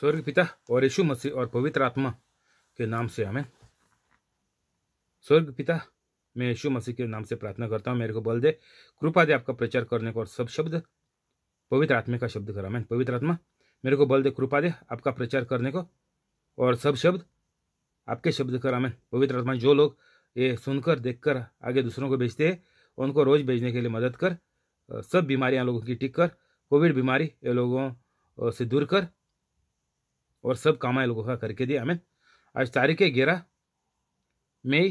स्वर्ग पिता और यीशु मसीह और पवित्र आत्मा के नाम से हमें स्वर्ग पिता मैं यीशु मसीह के नाम से प्रार्थना करता हूँ मेरे को बल दे कृपा दे आपका प्रचार करने को और सब शब्द पवित्र आत्मा का शब्द करा मैं पवित्र आत्मा मेरे को बल दे कृपा दे आपका प्रचार करने को और सब शब्द आपके शब्द करा मैं पवित्र आत्मा जो लोग ये सुनकर देखकर आगे दूसरों को भेजते हैं उनको रोज़ भेजने के लिए मदद कर सब बीमारियाँ लोगों की टिक कर कोविड बीमारी ये लोगों से दूर कर और सब काम लोगों का करके दिया हमें आज तारीख है ग्यारह मई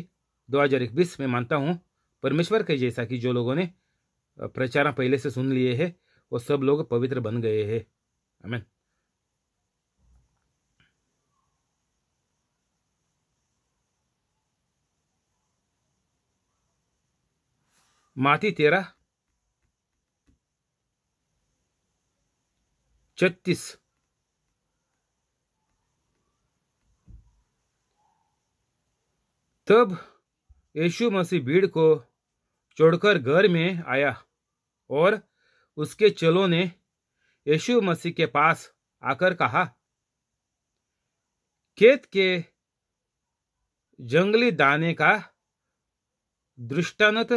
दो हजार इक्कीस मैं मानता हूँ परमेश्वर के जैसा कि जो लोगों ने प्रचार पहले से सुन लिए है वो सब लोग पवित्र बन गए है अमेन माती तेरा छत्तीस तब यीशु मसीह भीड़ को छोड़कर घर में आया और उसके चलों ने यीशु मसीह के पास आकर कहा खेत के जंगली दाने का दृष्टांत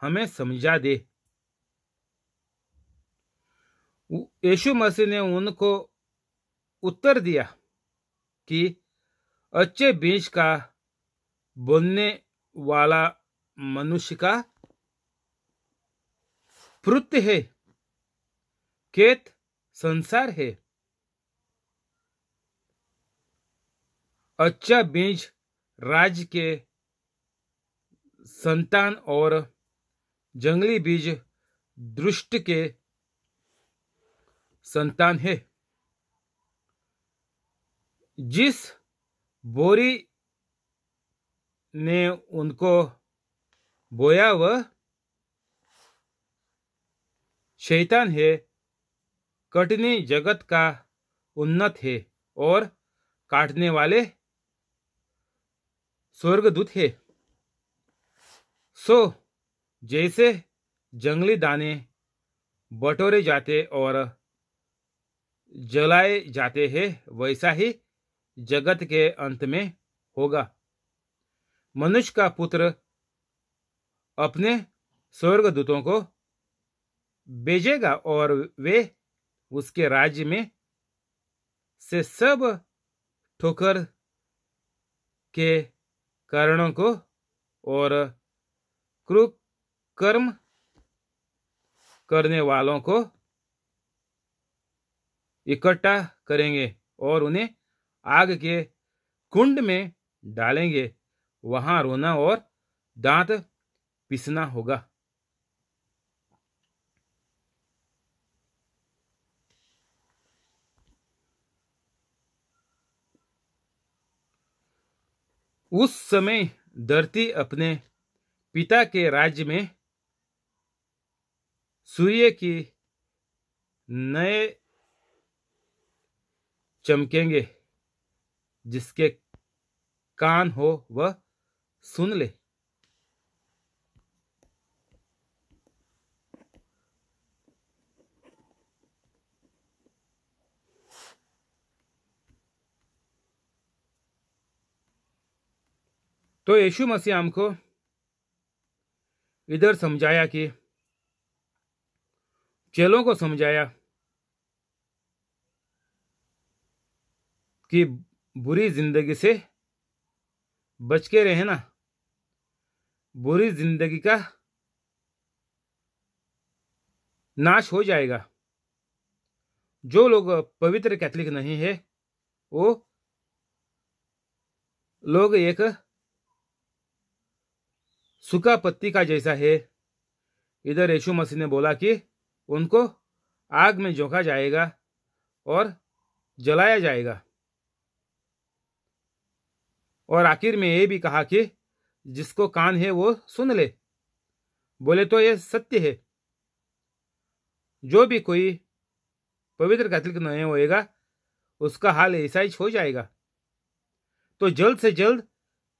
हमें समझा दे यीशु मसीह ने उनको उत्तर दिया कि अच्छे बीज का बोलने वाला मनुष्य का प्रत्य है केत संसार है अच्छा बीज राज्य के संतान और जंगली बीज दृष्ट के संतान है जिस बोरी ने उनको बोया वह शैतान है कटनी जगत का उन्नत है और काटने वाले स्वर्गदूत है सो जैसे जंगली दाने बटोरे जाते और जलाए जाते हैं वैसा ही जगत के अंत में होगा मनुष्य का पुत्र अपने स्वर्गदूतों को भेजेगा और वे उसके राज्य में से सब ठोकर के कारणों को और कर्म करने वालों को इकट्ठा करेंगे और उन्हें आग के कुंड में डालेंगे वहां रोना और दांत पिसना होगा उस समय धरती अपने पिता के राज्य में सूर्य के नए चमकेंगे जिसके कान हो वह सुन ले तो यीशु मसीह हमको इधर समझाया कि चेलों को समझाया कि बुरी जिंदगी से बच के रहे ना बुरी जिंदगी का नाश हो जाएगा जो लोग पवित्र कैथलिक नहीं है वो लोग एक सूखा पत्ती का जैसा है इधर यशु मसीह ने बोला कि उनको आग में झोंका जाएगा और जलाया जाएगा और आखिर में ये भी कहा कि जिसको कान है वो सुन ले बोले तो ये सत्य है जो भी कोई पवित्र कैथलिक नहीं होएगा उसका हाल ऐसा ही हो जाएगा तो जल्द से जल्द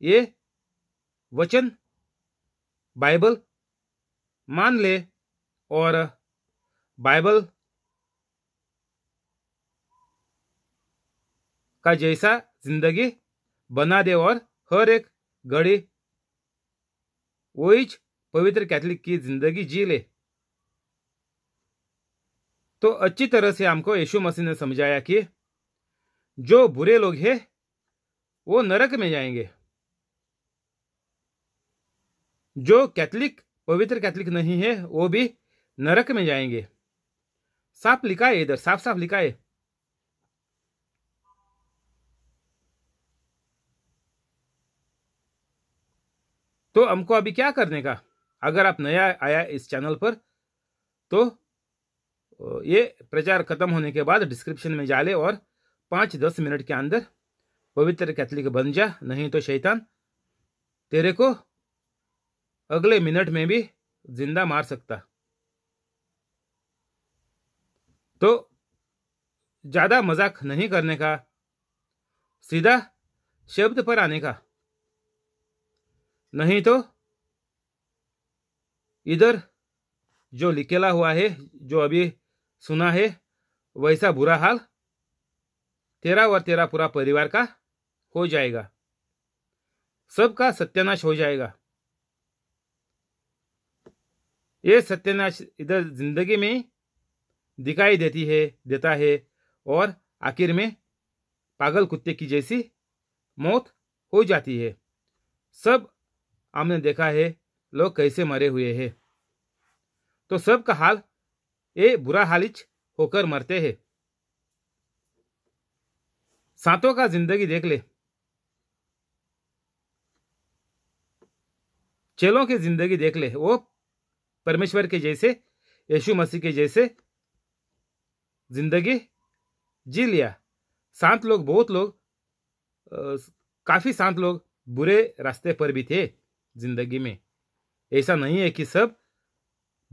ये वचन बाइबल मान ले और बाइबल का जैसा जिंदगी बना दे और हर एक घड़ी ओइच पवित्र कैथलिक की जिंदगी जी ले तो अच्छी तरह से हमको यीशु मसीह ने समझाया कि जो बुरे लोग हैं वो नरक में जाएंगे जो कैथलिक पवित्र कैथलिक नहीं है वो भी नरक में जाएंगे साफ लिखा है इधर साफ साफ लिखा है तो हमको अभी क्या करने का अगर आप नया आया इस चैनल पर तो ये प्रचार खत्म होने के बाद डिस्क्रिप्शन में जाले और पाँच दस मिनट के अंदर पवित्र कैथलिक बन जा नहीं तो शैतान तेरे को अगले मिनट में भी जिंदा मार सकता तो ज़्यादा मजाक नहीं करने का सीधा शब्द पर आने का नहीं तो इधर जो लिखेला हुआ है जो अभी सुना है वैसा बुरा हाल तेरा और तेरा पूरा परिवार का हो जाएगा सबका सत्यानाश हो जाएगा ये सत्यानाश इधर जिंदगी में दिखाई देती है देता है और आखिर में पागल कुत्ते की जैसी मौत हो जाती है सब हमने देखा है लोग कैसे मरे हुए हैं तो सब का हाल ये बुरा हालिच होकर मरते हैं सातों का जिंदगी देख ले चेलों की जिंदगी देख ले वो परमेश्वर के जैसे यीशु मसीह के जैसे जिंदगी जी लिया शांत लोग बहुत लोग काफ़ी शांत लोग बुरे रास्ते पर भी थे जिंदगी में ऐसा नहीं है कि सब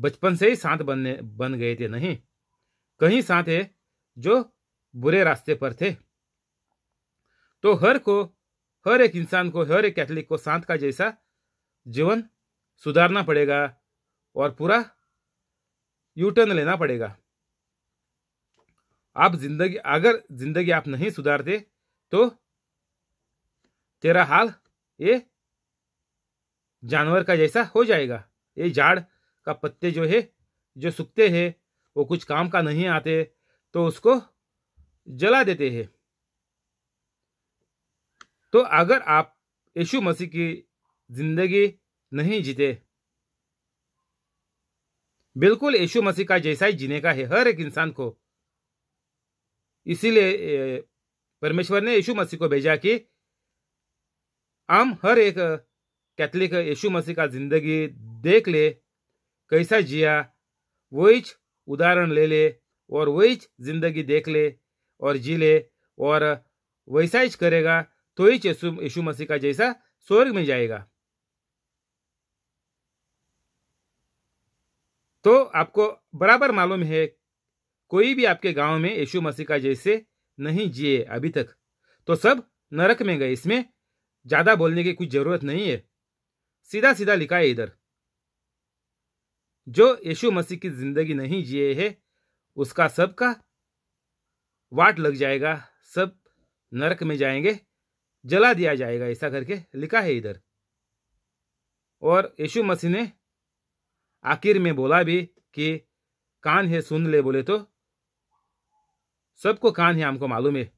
बचपन से ही साथ बनने बन गए थे नहीं कहीं साथ है जो बुरे रास्ते पर थे तो हर को हर एक इंसान को हर एक कैथलिक को साथ का जैसा जीवन सुधारना पड़ेगा और पूरा यूटर्न लेना पड़ेगा आप जिंदगी अगर जिंदगी आप नहीं सुधारते तो तेरा हाल ये जानवर का जैसा हो जाएगा ये झाड़ का पत्ते जो है जो सूखते हैं वो कुछ काम का नहीं आते तो उसको जला देते हैं तो अगर आप यशु मसीह की जिंदगी नहीं जीते बिल्कुल यशु मसीह का जैसा ही जीने का है हर एक इंसान को इसीलिए परमेश्वर ने यशु मसीह को भेजा कि हम हर एक कैथलिक यीशु मसीह का जिंदगी देख ले कैसा जिया वही उदाहरण ले ले और वही जिंदगी देख ले और जी ले और वैसा ही करेगा तो ही यीशु मसीह का जैसा स्वर्ग में जाएगा तो आपको बराबर मालूम है कोई भी आपके गांव में यीशु मसीह का जैसे नहीं जिए अभी तक तो सब नरक में गए इसमें ज़्यादा बोलने की कुछ ज़रूरत नहीं है सीधा सीधा लिखा है इधर जो यीशु मसीह की जिंदगी नहीं जिए है उसका सब का वाट लग जाएगा सब नरक में जाएंगे जला दिया जाएगा ऐसा करके लिखा है इधर और यीशु मसीह ने आखिर में बोला भी कि कान है सुन ले बोले तो सबको कान है हमको मालूम है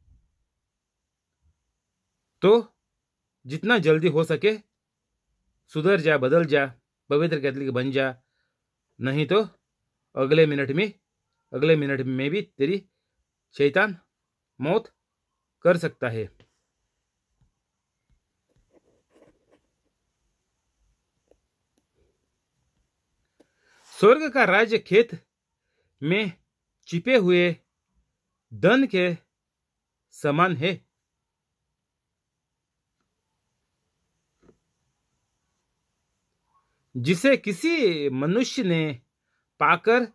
तो जितना जल्दी हो सके सुधर जा बदल जा पवित्र कैथलिक बन जा नहीं तो अगले मिनट में अगले मिनट में भी तेरी शैतान मौत कर सकता है स्वर्ग का राज्य खेत में छिपे हुए धन के समान है जिसे किसी मनुष्य ने पाकर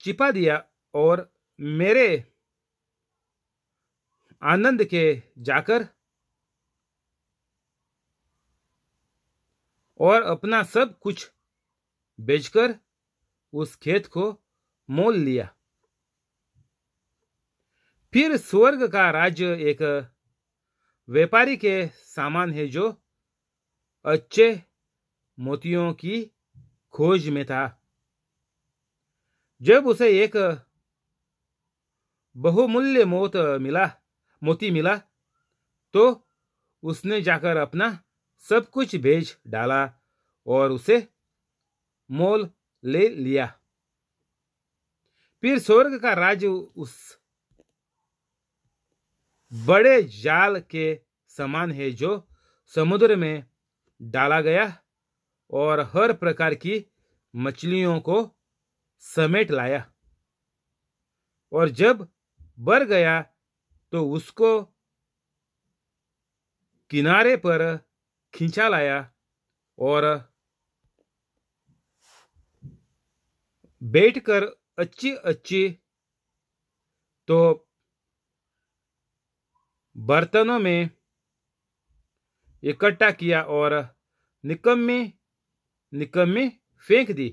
चिपा दिया और मेरे आनंद के जाकर और अपना सब कुछ बेचकर उस खेत को मोल लिया फिर स्वर्ग का राज्य एक व्यापारी के सामान है जो अच्छे मोतियों की खोज में था जब उसे एक बहुमूल्य मोत मिला मोती मिला तो उसने जाकर अपना सब कुछ भेज डाला और उसे मोल ले लिया फिर स्वर्ग का राज्य उस बड़े जाल के समान है जो समुद्र में डाला गया और हर प्रकार की मछलियों को समेट लाया और जब भर गया तो उसको किनारे पर खींचा लाया और बैठकर अच्छी अच्छी तो बर्तनों में इकट्ठा किया और निकम्मी निकम्मी फेंक दी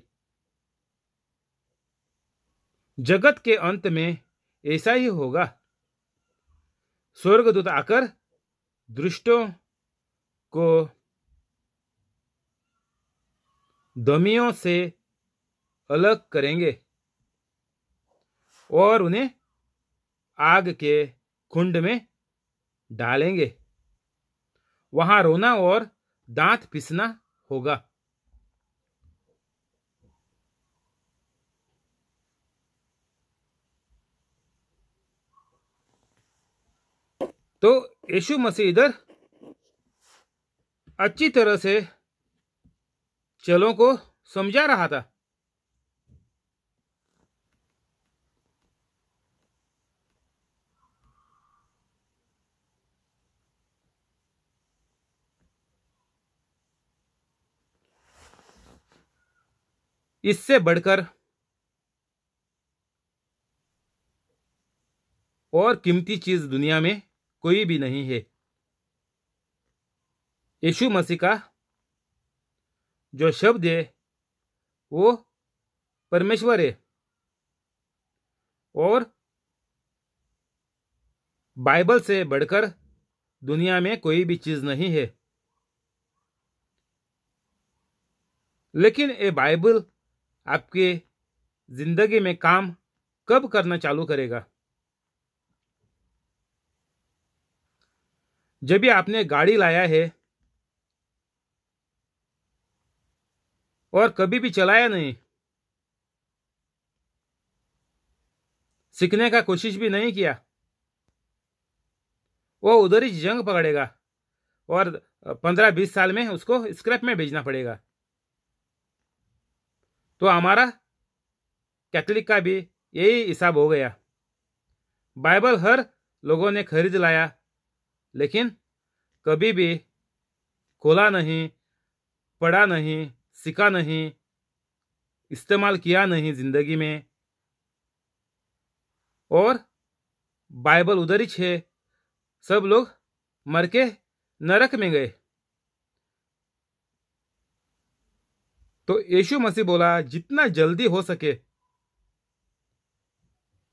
जगत के अंत में ऐसा ही होगा स्वर्गदूत आकर दृष्टों को दमियों से अलग करेंगे और उन्हें आग के कुंड में डालेंगे वहां रोना और दांत पिसना होगा तो यीशु मसीह इधर अच्छी तरह से चलों को समझा रहा था इससे बढ़कर और कीमती चीज दुनिया में कोई भी नहीं है यीशु मसीह का जो शब्द है वो परमेश्वर है और बाइबल से बढ़कर दुनिया में कोई भी चीज नहीं है लेकिन ये बाइबल आपके जिंदगी में काम कब करना चालू करेगा जब भी आपने गाड़ी लाया है और कभी भी चलाया नहीं सीखने का कोशिश भी नहीं किया वो उधर ही जंग पकड़ेगा और पंद्रह बीस साल में उसको स्क्रैप में भेजना पड़ेगा तो हमारा कैथलिक का भी यही हिसाब हो गया बाइबल हर लोगों ने खरीद लाया लेकिन कभी भी खोला नहीं पढ़ा नहीं सीखा नहीं इस्तेमाल किया नहीं जिंदगी में और बाइबल उधर ही है सब लोग मर के नरक में गए तो यीशु मसीह बोला जितना जल्दी हो सके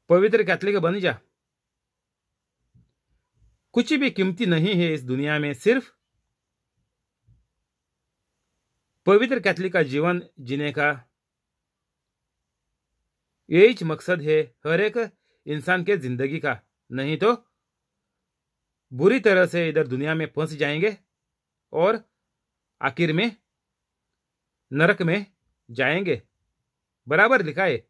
पवित्र कैथलिक बन जा कुछ भी कीमती नहीं है इस दुनिया में सिर्फ पवित्र कैथलिक का जीवन जीने का यही मकसद है हर एक इंसान के जिंदगी का नहीं तो बुरी तरह से इधर दुनिया में फंस जाएंगे और आखिर में नरक में जाएंगे बराबर लिखा है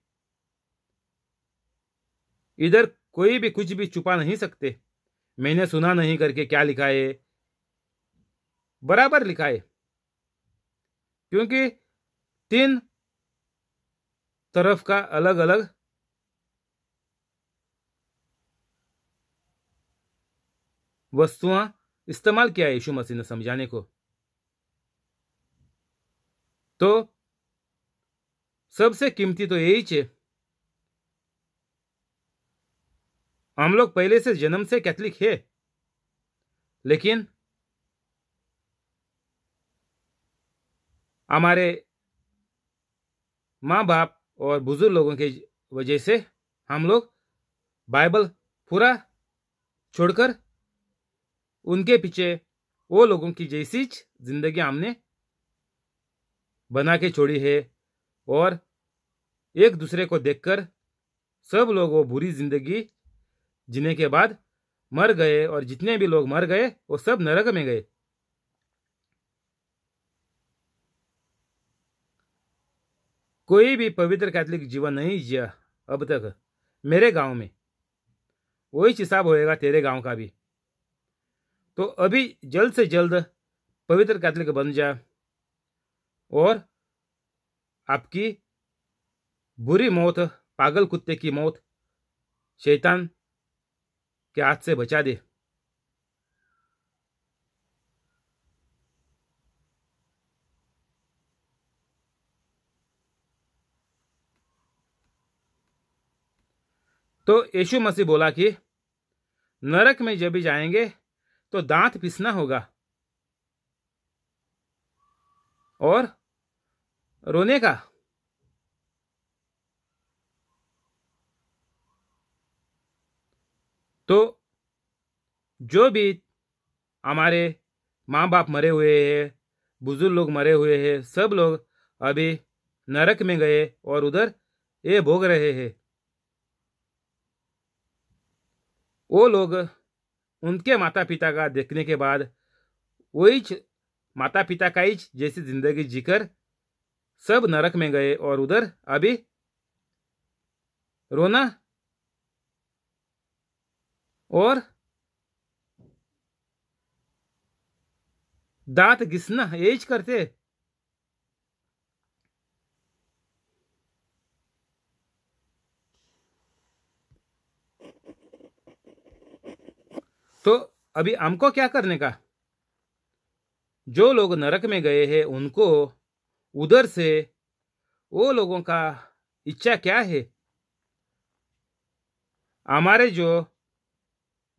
इधर कोई भी कुछ भी छुपा नहीं सकते मैंने सुना नहीं करके क्या लिखा है बराबर लिखा है क्योंकि तीन तरफ का अलग अलग वस्तुआ इस्तेमाल किया यीशु मसीह ने समझाने को तो सबसे कीमती तो यही है हम लोग पहले से जन्म से कैथलिक है लेकिन हमारे माँ बाप और बुजुर्ग लोगों के वजह से हम लोग बाइबल पूरा छोड़कर उनके पीछे वो लोगों की जैसी जिंदगी हमने बना के छोड़ी है और एक दूसरे को देखकर सब लोग वो बुरी जिंदगी जिन्हें के बाद मर गए और जितने भी लोग मर गए वो सब नरक में गए कोई भी पवित्र कैथलिक जीवन नहीं जिया अब तक मेरे गांव में वही हिसाब होएगा तेरे गांव का भी तो अभी जल्द से जल्द पवित्र कैथलिक बन जा और आपकी बुरी मौत पागल कुत्ते की मौत शैतान कि आज से बचा दे तो यशु मसीह बोला कि नरक में जब भी जाएंगे तो दांत पिसना होगा और रोने का तो जो भी हमारे माँ बाप मरे हुए हैं बुजुर्ग लोग मरे हुए हैं सब लोग अभी नरक में गए और उधर ये भोग रहे हैं वो लोग उनके माता पिता का देखने के बाद वही माता पिता का ही जैसी जिंदगी जीकर सब नरक में गए और उधर अभी रोना और दांत घिसना एज करते तो अभी हमको क्या करने का जो लोग नरक में गए हैं उनको उधर से वो लोगों का इच्छा क्या है हमारे जो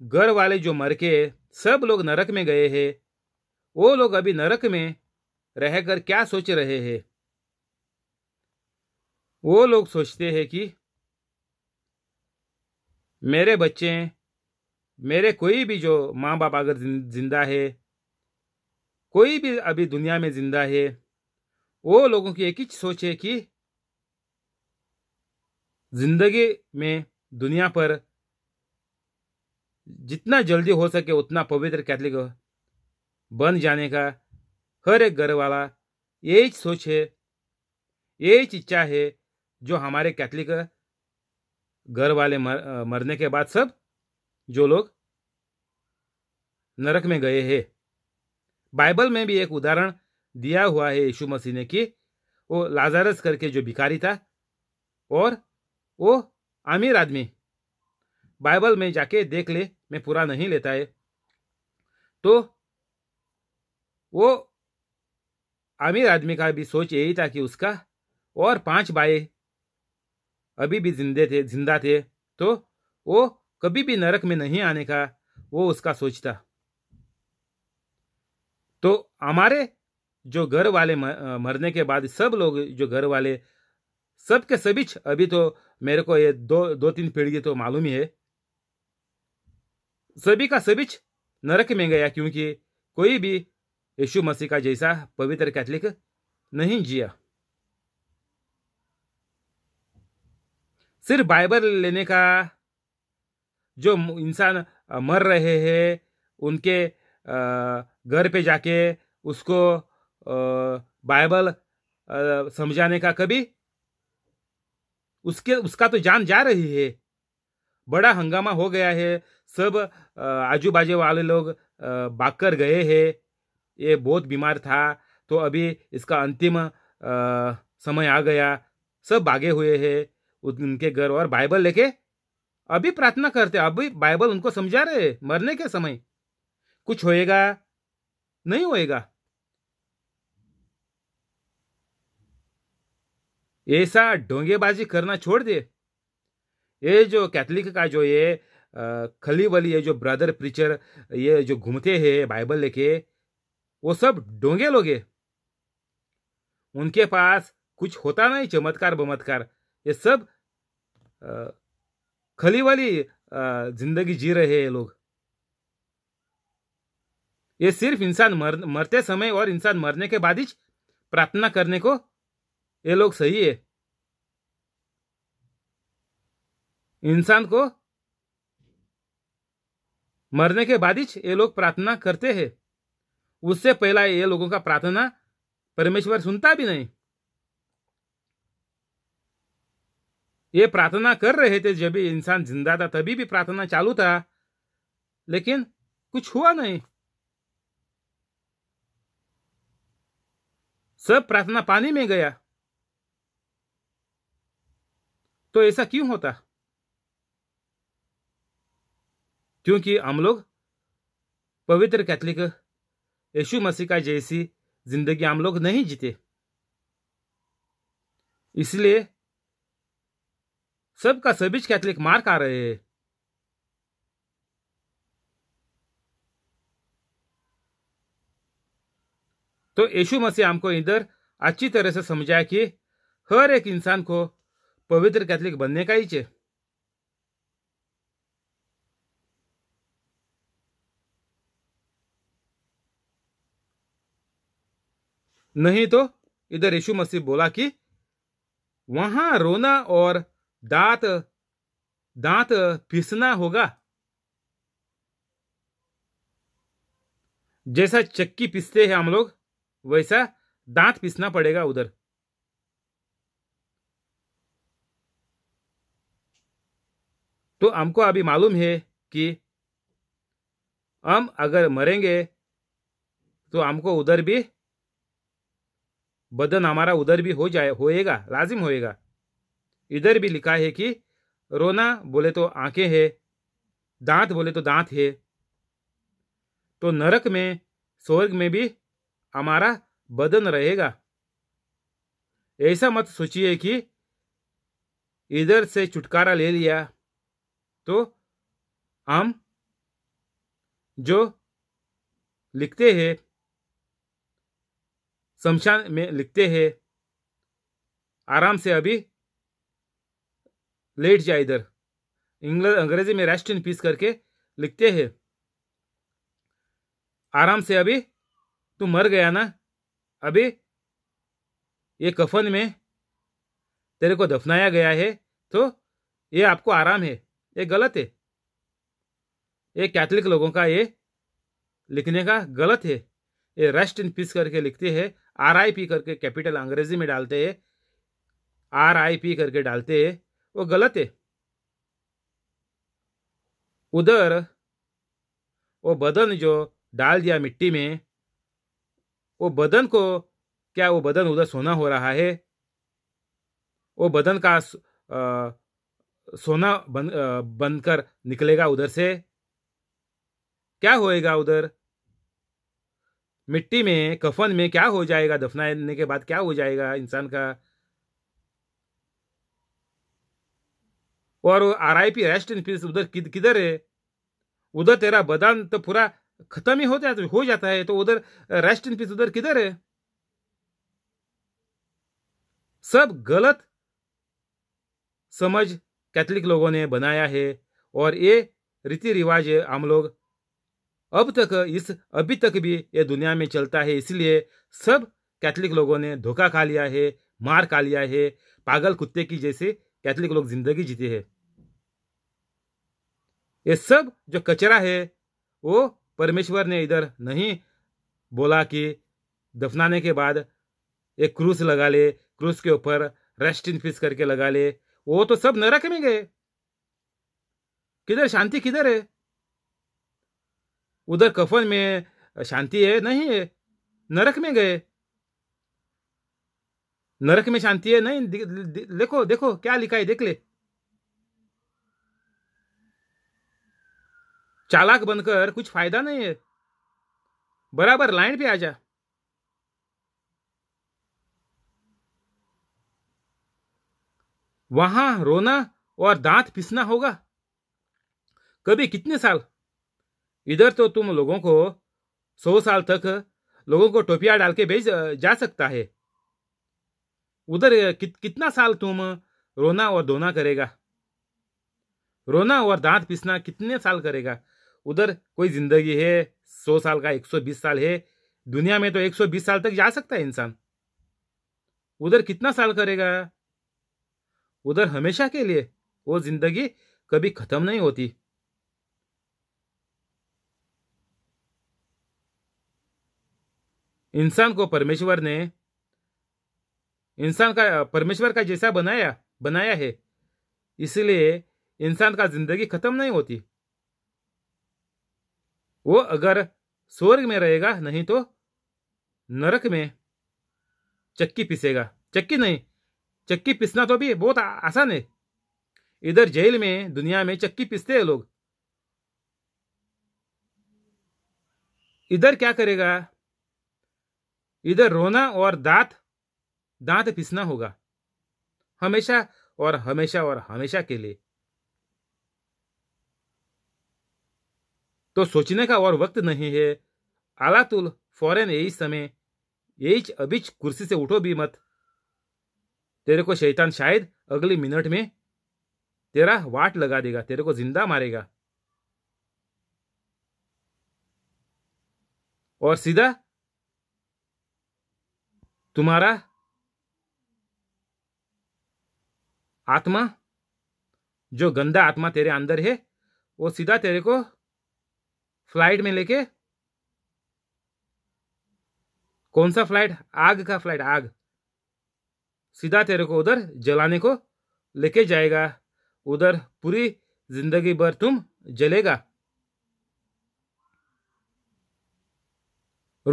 घर वाले जो मर के सब लोग नरक में गए हैं वो लोग अभी नरक में रहकर क्या सोच रहे हैं वो लोग सोचते हैं कि मेरे बच्चे मेरे कोई भी जो माँ बाप अगर जिंदा है कोई भी अभी दुनिया में जिंदा है वो लोगों की एक ही सोच है कि जिंदगी में दुनिया पर जितना जल्दी हो सके उतना पवित्र कैथलिक बन जाने का हर एक घर वाला यही सोच है यही इच्छा है जो हमारे कैथलिक घर वाले मर, मरने के बाद सब जो लोग नरक में गए हैं बाइबल में भी एक उदाहरण दिया हुआ है यीशु मसीह ने कि वो लाजारस करके जो भिखारी था और वो आमिर आदमी बाइबल में जाके देख ले मैं पूरा नहीं लेता है तो वो अमीर आदमी का भी सोच यही था कि उसका और पांच भाई अभी भी जिंदे थे जिंदा थे तो वो कभी भी नरक में नहीं आने का वो उसका सोच था तो हमारे जो घर वाले मरने के बाद सब लोग जो घर वाले सबके सभी अभी तो मेरे को ये दो दो तीन पीढ़ी तो मालूम ही है सभी का सभी नरक में गया क्योंकि कोई भी यशु मसीह का जैसा पवित्र कैथलिक नहीं जिया सिर्फ बाइबल लेने का जो इंसान मर रहे हैं उनके घर पे जाके उसको बाइबल समझाने का कभी उसके उसका तो जान जा रही है बड़ा हंगामा हो गया है सब आजू बाजू वाले लोग भाग कर गए हैं ये बहुत बीमार था तो अभी इसका अंतिम समय आ गया सब भागे हुए हैं उनके घर और बाइबल लेके अभी प्रार्थना करते अभी बाइबल उनको समझा रहे मरने के समय कुछ होएगा नहीं होएगा ऐसा ढोंगेबाजी करना छोड़ दे ये जो कैथलिक का जो ये खली वली ये जो ब्रदर प्रीचर ये जो घूमते हैं बाइबल लेके वो सब डोंगे लोगे उनके पास कुछ होता नहीं चमत्कार बमत्कार ये सब खली वाली जिंदगी जी रहे हैं लोग ये सिर्फ इंसान मर मरते समय और इंसान मरने के बाद ही प्रार्थना करने को ये लोग सही है इंसान को मरने के बाद ही ये लोग प्रार्थना करते हैं उससे पहला ये लोगों का प्रार्थना परमेश्वर सुनता भी नहीं ये प्रार्थना कर रहे थे जब इंसान जिंदा था तभी भी प्रार्थना चालू था लेकिन कुछ हुआ नहीं सब प्रार्थना पानी में गया तो ऐसा क्यों होता क्योंकि हम लोग पवित्र कैथलिक यशु मसीह का जैसी जिंदगी हम लोग नहीं जीते इसलिए सबका सभी कैथलिक मार खा रहे हैं तो यशु मसीह हमको इधर अच्छी तरह से समझाया कि हर एक इंसान को पवित्र कैथलिक बनने का ही चाहिए नहीं तो इधर यीशु मसीह बोला कि वहां रोना और दांत दांत पीसना होगा जैसा चक्की पीसते हैं हम लोग वैसा दांत पीसना पड़ेगा उधर तो हमको अभी मालूम है कि हम अगर मरेंगे तो हमको उधर भी बदन हमारा उधर भी हो जाए होएगा लाजिम होएगा इधर भी लिखा है कि रोना बोले तो आंखें है दांत बोले तो दांत है तो नरक में स्वर्ग में भी हमारा बदन रहेगा ऐसा मत सोचिए कि इधर से छुटकारा ले लिया तो हम जो लिखते हैं शमशान में लिखते हैं आराम से अभी लेट जाए इधर इंग्लैंड अंग्रेजी में रेस्ट इन पीस करके लिखते हैं आराम से अभी तू मर गया ना अभी ये कफन में तेरे को दफनाया गया है तो ये आपको आराम है ये गलत है ये कैथलिक लोगों का ये लिखने का गलत है ये रेस्ट इन पीस करके लिखते हैं आर आई पी करके कैपिटल अंग्रेजी में डालते हैं आर आई पी करके डालते हैं वो गलत है उधर वो बदन जो डाल दिया मिट्टी में वो बदन को क्या वो बदन उधर सोना हो रहा है वो बदन का आ, सोना बन बनकर निकलेगा उधर से क्या होएगा उधर मिट्टी में कफन में क्या हो जाएगा दफनाने के बाद क्या हो जाएगा इंसान का और R I P rest in peace उधर किधर है उधर तेरा बदान तो पूरा खत्म ही होता है हो जाता है तो उधर रेस्ट इन पीस उधर किधर है सब गलत समझ कैथलिक लोगों ने बनाया है और ये रीति रिवाज हम लोग अब तक इस अभी तक भी ये दुनिया में चलता है इसलिए सब कैथलिक लोगों ने धोखा खा लिया है मार खा लिया है पागल कुत्ते की जैसे कैथलिक लोग जिंदगी जीते हैं ये सब जो कचरा है वो परमेश्वर ने इधर नहीं बोला कि दफनाने के बाद एक क्रूस लगा ले क्रूस के ऊपर रेस्ट इन पीस करके लगा ले वो तो सब नरक में गए किधर शांति किधर है उधर कफन में शांति है नहीं है नरक में गए नरक में शांति है नहीं देखो देखो क्या लिखा है देख ले चालाक बनकर कुछ फायदा नहीं है बराबर लाइन पे आ जा वहां रोना और दांत पिसना होगा कभी कितने साल इधर तो तुम लोगों को सौ साल तक लोगों को टोपिया डाल के भेज जा सकता है उधर कित, कितना साल तुम रोना और धोना करेगा रोना और दांत पीसना कितने साल करेगा उधर कोई जिंदगी है सौ साल का एक सौ बीस साल है दुनिया में तो एक सौ बीस साल तक जा सकता है इंसान उधर कितना साल करेगा उधर हमेशा के लिए वो जिंदगी कभी खत्म नहीं होती इंसान को परमेश्वर ने इंसान का परमेश्वर का जैसा बनाया बनाया है इसलिए इंसान का जिंदगी खत्म नहीं होती वो अगर स्वर्ग में रहेगा नहीं तो नरक में चक्की पिसेगा चक्की नहीं चक्की पिसना तो भी बहुत आसान है इधर जेल में दुनिया में चक्की पिसते हैं लोग इधर क्या करेगा इधर रोना और दांत दांत पिसना होगा हमेशा और हमेशा और हमेशा के लिए तो सोचने का और वक्त नहीं है आलातुल फॉरेन यही समय यही अभी कुर्सी से उठो भी मत तेरे को शैतान शायद अगले मिनट में तेरा वाट लगा देगा तेरे को जिंदा मारेगा और सीधा तुम्हारा आत्मा जो गंदा आत्मा तेरे अंदर है वो सीधा तेरे को फ्लाइट में लेके कौन सा फ्लाइट आग का फ्लाइट आग सीधा तेरे को उधर जलाने को लेके जाएगा उधर पूरी जिंदगी भर तुम जलेगा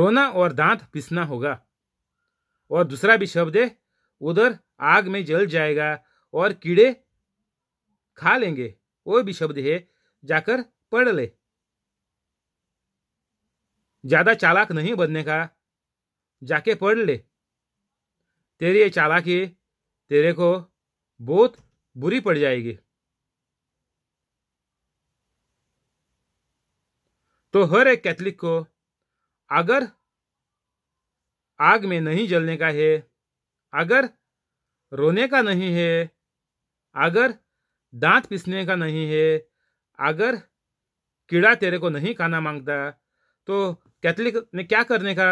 रोना और दांत पिसना होगा और दूसरा भी शब्द है उधर आग में जल जाएगा और कीड़े खा लेंगे वो भी शब्द है जाकर पढ़ ले ज्यादा चालाक नहीं बनने का जाके पढ़ ले तेरी ये चालाकी तेरे को बहुत बुरी पड़ जाएगी तो हर एक कैथलिक को अगर आग में नहीं जलने का है अगर रोने का नहीं है अगर दांत पीसने का नहीं है अगर कीड़ा तेरे को नहीं खाना मांगता तो कैथलिक ने क्या करने का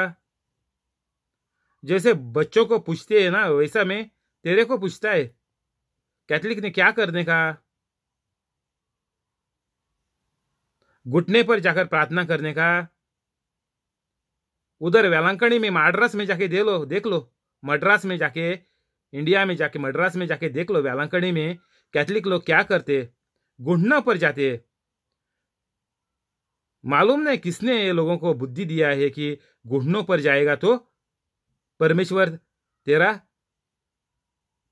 जैसे बच्चों को पूछते है ना वैसा में तेरे को पूछता है कैथलिक ने क्या करने का घुटने पर जाकर प्रार्थना करने का उधर वेलंकणी में मद्रास में जाके दे लो देख लो मड्रास में जाके इंडिया में जाके मड्रास में जाके देख लो वेलंकणी में कैथलिक लोग क्या करते घुटनों पर जाते मालूम नहीं किसने ये लोगों को बुद्धि दिया है कि घुटनों पर जाएगा तो परमेश्वर तेरा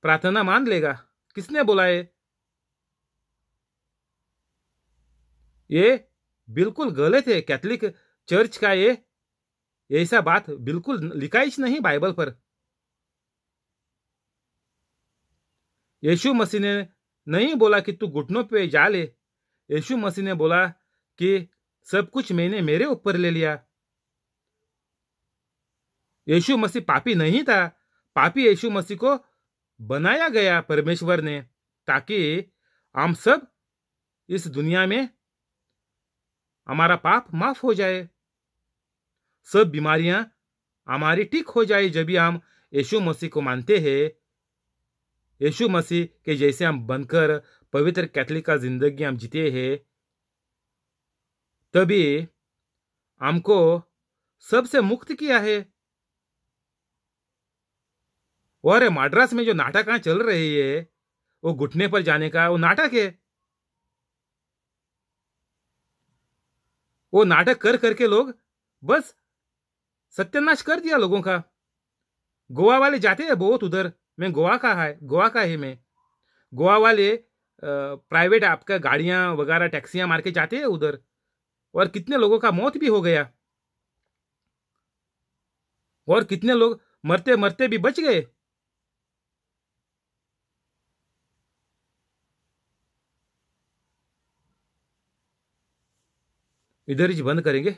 प्रार्थना मान लेगा किसने बोला है ये बिल्कुल गलत है कैथलिक चर्च का ये ऐसा बात बिल्कुल लिखाई नहीं बाइबल पर यीशु मसीह ने नहीं बोला कि तू घुटनों पे जा ले यीशु मसीह ने बोला कि सब कुछ मैंने मेरे ऊपर ले लिया यीशु मसीह पापी नहीं था पापी यीशु मसीह को बनाया गया परमेश्वर ने ताकि हम सब इस दुनिया में हमारा पाप माफ हो जाए सब बीमारियां हमारी ठीक हो जाए जब भी हम यशु मसीह को मानते हैं यशु मसीह के जैसे हम बनकर पवित्र कैथलिक का जिंदगी हम जीते हैं तभी हमको सबसे मुक्त किया है और माड्रास में जो नाटक चल रही है वो घुटने पर जाने का वो नाटक है वो नाटक कर करके लोग बस सत्यानाश कर दिया लोगों का गोवा वाले जाते हैं बहुत उधर मैं गोवा का है गोवा का है मैं गोवा वाले प्राइवेट आपका गाड़ियाँ वगैरह टैक्सियाँ मार के जाते हैं उधर और कितने लोगों का मौत भी हो गया और कितने लोग मरते मरते भी बच गए इधर ही बंद करेंगे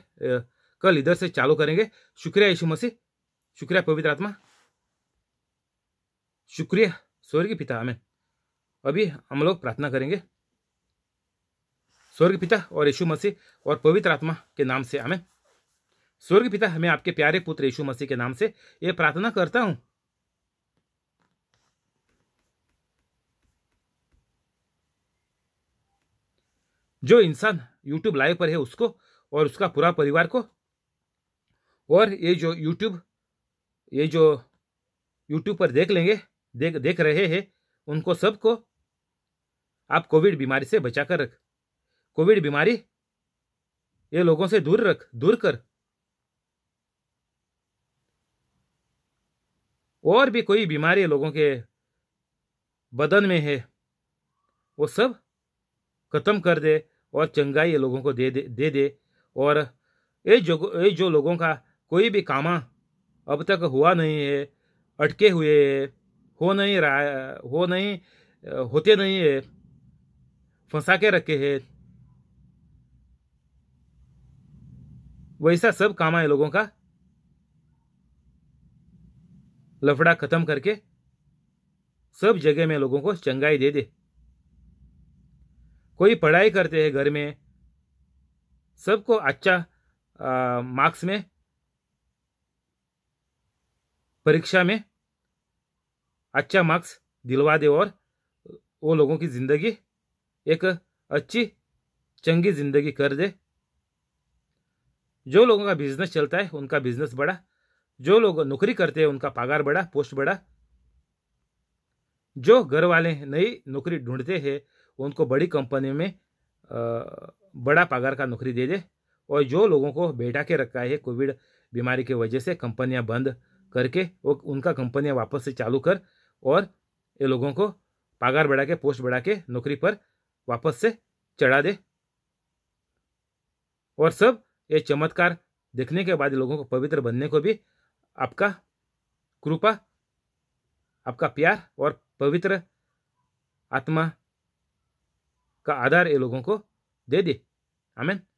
कल इधर से चालू करेंगे शुक्रिया यीशु मसीह शुक्रिया पवित्र आत्मा शुक्रिया स्वर्ग पिता हमें अभी हम लोग प्रार्थना करेंगे स्वर्ग पिता और यीशु मसीह और पवित्र आत्मा के नाम से हमें स्वर्ग पिता मैं आपके प्यारे पुत्र यीशु मसीह के नाम से ये प्रार्थना करता हूं जो इंसान यूट्यूब लाइव पर है उसको और उसका पूरा परिवार को और ये जो यूट्यूब ये जो यूट्यूब पर देख लेंगे देख देख रहे हैं उनको सबको आप कोविड बीमारी से बचा कर रख कोविड बीमारी ये लोगों से दूर रख दूर कर और भी कोई बीमारी लोगों के बदन में है वो सब खत्म कर दे और चंगाई लोगों को दे दे दे दे और ये जो ये जो लोगों का कोई भी कामा अब तक हुआ नहीं है अटके हुए है हो नहीं रहा हो नहीं होते नहीं है फंसा के रखे है वैसा सब काम है लोगों का लफड़ा खत्म करके सब जगह में लोगों को चंगाई दे दे कोई पढ़ाई करते हैं घर में सबको अच्छा मार्क्स में परीक्षा में अच्छा मार्क्स दिलवा दे और वो लोगों की ज़िंदगी एक अच्छी चंगी ज़िंदगी कर दे जो लोगों का बिजनेस चलता है उनका बिजनेस बढ़ा जो लोग नौकरी करते हैं उनका पगार बढ़ा पोस्ट बढ़ा जो घर वाले नई नौकरी ढूंढते हैं उनको बड़ी कंपनी में बड़ा पगार का नौकरी दे दे और जो लोगों को बैठा के रखा है कोविड बीमारी की वजह से कंपनियां बंद करके वो उनका कंपनियाँ वापस से चालू कर और ये लोगों को पगार बढ़ा के पोस्ट बढ़ा के नौकरी पर वापस से चढ़ा दे और सब ये चमत्कार देखने के बाद लोगों को पवित्र बनने को भी आपका कृपा आपका प्यार और पवित्र आत्मा का आधार ये लोगों को दे दे आमेन